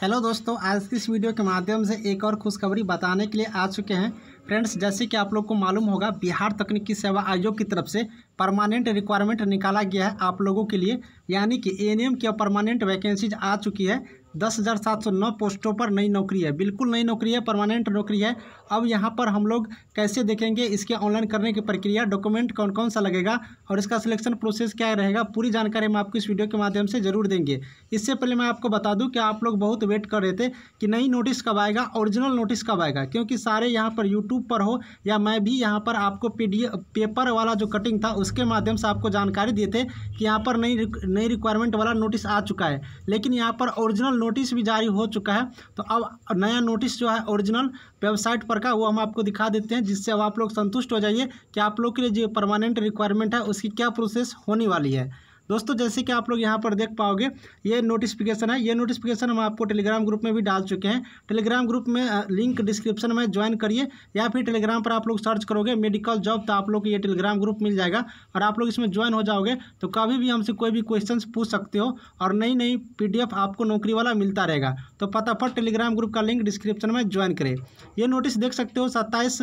hello दोस्तों आज की इस वीडियो के माध्यम से एक और खुशखबरी बताने के लिए आ चुके हैं फ्रेंड्स जैसे कि आप लोग को मालूम होगा बिहार तकनीकी सेवा आयोग की तरफ से परमानेंट रिक्वायरमेंट निकाला गया है आप लोगों के लिए यानी कि एम की परमानेंट वैकेंसीज आ चुकी है दस हज़ार सात सौ नौ पोस्टों पर नई नौकरी है बिल्कुल नई नौकरी है परमानेंट नौकरी है अब यहाँ पर हम लोग कैसे देखेंगे इसके ऑनलाइन करने की प्रक्रिया डॉक्यूमेंट कौन कौन सा लगेगा और इसका सिलेक्शन प्रोसेस क्या रहेगा पूरी जानकारी हम आपको इस वीडियो के माध्यम से जरूर देंगे इससे पहले मैं आपको बता दूँ कि आप लोग बहुत वेट कर रहे थे कि नई नोटिस कब आएगा ओरिजिनल नोटिस कब आएगा क्योंकि सारे यहाँ पर यूट्यूब पर हो या मैं भी यहाँ पर आपको पी पेपर वाला जो कटिंग था उसके माध्यम से आपको जानकारी दिए थे कि यहाँ पर नई नई रिक्वायरमेंट वाला नोटिस आ चुका है लेकिन यहाँ पर ओरिजिनल नोटिस भी जारी हो चुका है तो अब नया नोटिस जो है ओरिजिनल वेबसाइट पर का वो हम आपको दिखा देते हैं जिससे अब आप लोग संतुष्ट हो जाइए कि आप लोग के लिए जो परमानेंट रिक्वायरमेंट है उसकी क्या प्रोसेस होने वाली है दोस्तों जैसे कि आप लोग यहाँ पर देख पाओगे ये नोटिफिकेशन है ये नोटिफिकेशन हम आपको टेलीग्राम ग्रुप में भी डाल चुके हैं टेलीग्राम ग्रुप में लिंक डिस्क्रिप्शन में ज्वाइन करिए या फिर टेलीग्राम पर आप लोग सर्च करोगे मेडिकल जॉब तो आप लोग को ये टेलीग्राम ग्रुप मिल जाएगा और आप लोग इसमें ज्वाइन हो जाओगे तो कभी भी हमसे कोई भी क्वेश्चन पूछ सकते हो और नई नई पी आपको नौकरी वाला मिलता रहेगा तो फटाफट टेलीग्राम ग्रुप का लिंक डिस्क्रिप्शन में ज्वाइन करें ये नोटिस देख सकते हो सत्ताईस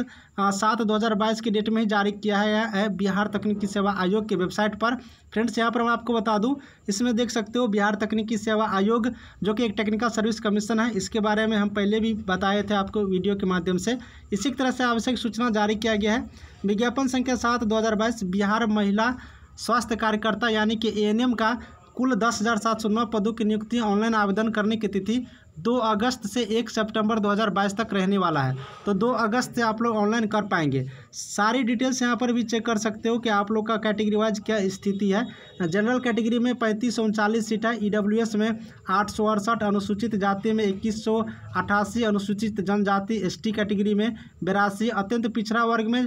सात दो की डेट में ही जारी किया है बिहार तकनीकी सेवा आयोग की वेबसाइट पर फ्रेंड्स यहाँ पर मैं आपको बता दूं इसमें देख सकते हो बिहार तकनीकी सेवा आयोग जो कि एक टेक्निकल सर्विस कमीशन है इसके बारे में हम पहले भी बताए थे आपको वीडियो के माध्यम से इसी तरह से आवश्यक सूचना जारी किया गया है विज्ञापन संख्या सात दो बिहार महिला स्वास्थ्य कार्यकर्ता यानी कि ए का कुल दस हज़ार सात सौ नौ पदों की नियुक्ति ऑनलाइन आवेदन करने की तिथि दो अगस्त से एक सितंबर 2022 तक रहने वाला है तो दो अगस्त से आप लोग ऑनलाइन कर पाएंगे सारी डिटेल्स यहाँ पर भी चेक कर सकते हो कि आप लोग का कैटेगरी वाइज क्या स्थिति है जनरल कैटेगरी में पैंतीस सौ सीट है ई e में आठ अनुसूचित जाति में इक्कीस अनुसूचित जनजाति एस कैटेगरी में बिरासी अत्यंत पिछड़ा वर्ग में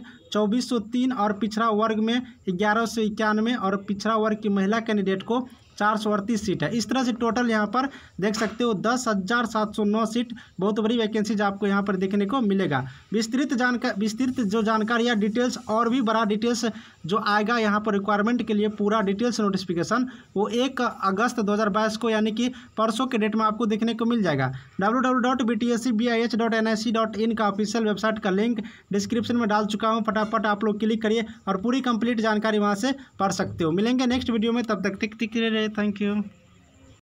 तीन और पिछड़ा वर्ग में ग्यारह सौ इक्यानवे और पिछड़ा वर्ग की महिला कैंडिडेट को चार सौ अड़तीस सीट है इस तरह से टोटल यहाँ पर देख सकते हो दस हज़ार दो सीट बहुत बड़ी वैकेंसीज आपको यहाँ पर देखने को मिलेगा विस्तृत जानकारी विस्तृत जो जानकारी या डिटेल्स और भी बड़ा डिटेल्स जो आएगा यहाँ पर रिक्वायरमेंट के लिए पूरा डिटेल्स नोटिफिकेशन वो एक अगस्त दो को यानी कि परसों के डेट में आपको देखने को मिल जाएगा डब्ल्यू का ऑफिशियल वेबसाइट का लिंक डिस्क्रिप्शन में डाल चुका हूँ फटाफट आप लोग क्लिक करिए और पूरी कंप्लीट जानकारी वहाँ से पढ़ सकते हो मिलेंगे नेक्स्ट वीडियो में तब तक टिक टिक रहे थैंक यू